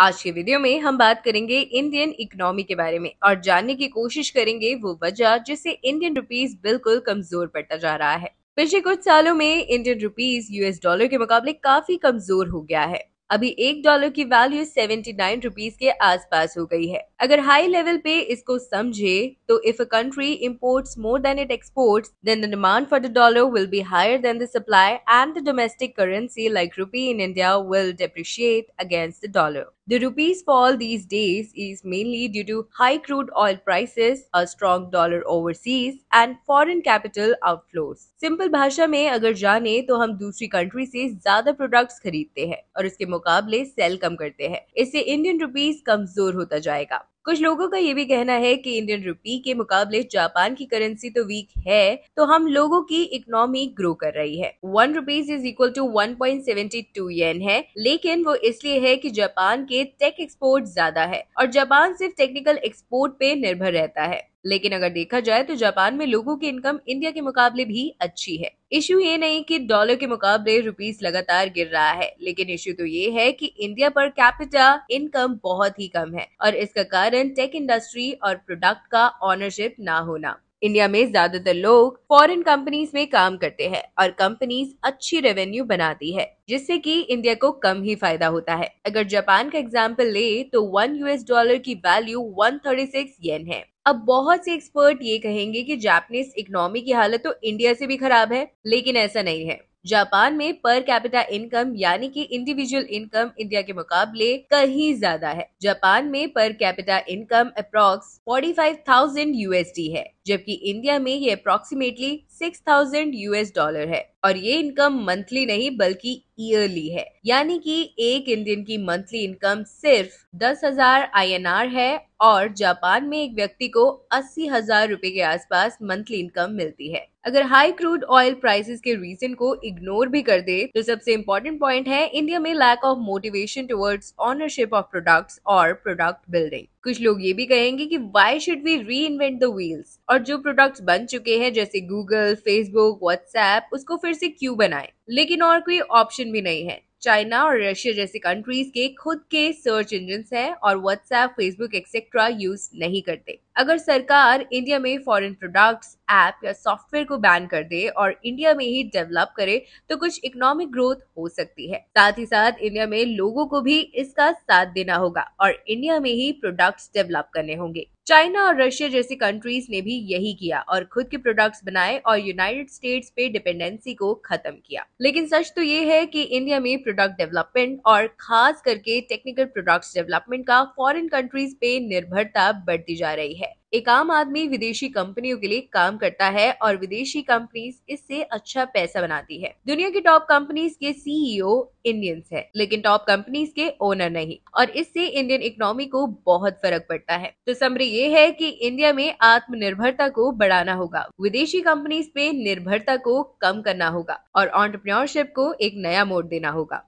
आज के वीडियो में हम बात करेंगे इंडियन इकोनॉमी के बारे में और जानने की कोशिश करेंगे वो वजह जिससे इंडियन रुपीज बिल्कुल कमजोर पड़ता जा रहा है पिछले कुछ सालों में इंडियन रुपीज यूएस डॉलर के मुकाबले काफी कमजोर हो गया है अभी एक डॉलर की वैल्यू सेवेंटी नाइन रुपीज के आसपास हो गई है अगर हाई लेवल पे इसको समझे तो if a country import more than it exports then the demand for the dollar will be higher than the supply and the domestic currency like rupee in India will depreciate against the dollar The rupee's fall these days is mainly due to high crude oil prices, a strong dollar overseas and foreign capital outflows simple भाषा में अगर जाने तो हम दूसरी country से ज्यादा products खरीदते हैं और उसके मुकाबले सेल कम करते हैं इससे इंडियन रुपीज कमजोर होता जाएगा कुछ लोगों का ये भी कहना है कि इंडियन रुपी के मुकाबले जापान की करेंसी तो वीक है तो हम लोगों की इकोनॉमी ग्रो कर रही है one rupees is equal to one point seventy two yen है लेकिन वो इसलिए है कि जापान के टेक एक्सपोर्ट ज्यादा है और जापान सिर्फ टेक्निकल एक्सपोर्ट पे निर्भर रहता है लेकिन अगर देखा जाए तो जापान में लोगों की इनकम इंडिया के मुकाबले भी अच्छी है इश्यू ये नहीं कि डॉलर के मुकाबले रुपीस लगातार गिर रहा है लेकिन इशू तो ये है कि इंडिया पर कैपिटल इनकम बहुत ही कम है और इसका कारण टेक इंडस्ट्री और प्रोडक्ट का ऑनरशिप ना होना इंडिया में ज्यादातर लोग फॉरेन कंपनीज में काम करते हैं और कंपनीज अच्छी रेवेन्यू बनाती है जिससे कि इंडिया को कम ही फायदा होता है अगर जापान का एग्जाम्पल ले तो वन यूएस डॉलर की वैल्यू 136 येन है अब बहुत से एक्सपर्ट ये कहेंगे कि जापानीज इकोनॉमी की हालत तो इंडिया से भी खराब है लेकिन ऐसा नहीं है जापान में पर कैपिटा इनकम यानी कि इंडिविजुअल इनकम इंडिया के मुकाबले कहीं ज्यादा है जापान में per capita income approx 45,000 USD है जबकि इंडिया में ये अप्रोक्सीमेटली 6,000 यूएस डॉलर है और ये इनकम मंथली नहीं बल्कि ईयरली है यानी कि एक इंडियन की मंथली इनकम सिर्फ दस हजार आई एन आर है और जापान में एक व्यक्ति को अस्सी हजार रूपए के आसपास मंथली इनकम मिलती है अगर हाई क्रूड ऑयल प्राइसेस के रीजन को इग्नोर भी कर दे तो सबसे इम्पोर्टेंट पॉइंट है इंडिया में lack of motivation towards ownership of products और प्रोडक्ट बिल्डिंग कुछ लोग ये भी कहेंगे कि why should we reinvent the wheels और जो प्रोडक्ट्स बन चुके हैं जैसे गूगल फेसबुक व्हाट्सएप उसको फिर से क्यों बनाए लेकिन और कोई ऑप्शन भी नहीं है चाइना और रशिया जैसी कंट्रीज के खुद के सर्च इंजन है और व्हाट्सएप फेसबुक एक्सेट्रा यूज नहीं करते अगर सरकार इंडिया में फॉरेन प्रोडक्ट्स ऐप या सॉफ्टवेयर को बैन कर दे और इंडिया में ही डेवलप करे तो कुछ इकोनॉमिक ग्रोथ हो सकती है साथ ही साथ इंडिया में लोगों को भी इसका साथ देना होगा और इंडिया में ही प्रोडक्ट्स डेवलप करने होंगे चाइना और रशिया जैसी कंट्रीज ने भी यही किया और खुद के प्रोडक्ट्स बनाए और यूनाइटेड स्टेट्स पे डिपेंडेंसी को खत्म किया लेकिन सच तो ये है कि इंडिया में प्रोडक्ट डेवलपमेंट और खास करके टेक्निकल प्रोडक्ट्स डेवलपमेंट का फॉरेन कंट्रीज पे निर्भरता बढ़ती जा रही है एक आम आदमी विदेशी कंपनियों के लिए काम करता है और विदेशी कंपनीज इससे अच्छा पैसा बनाती है दुनिया की टॉप कंपनीज के सीईओ इंडियंस है लेकिन टॉप कंपनीज के ओनर नहीं और इससे इंडियन इकोनॉमी को बहुत फर्क पड़ता है तो समरी ये है कि इंडिया में आत्मनिर्भरता को बढ़ाना होगा विदेशी कंपनीज पे निर्भरता को कम करना होगा और ऑन्टरप्रनोरशिप को एक नया मोड़ देना होगा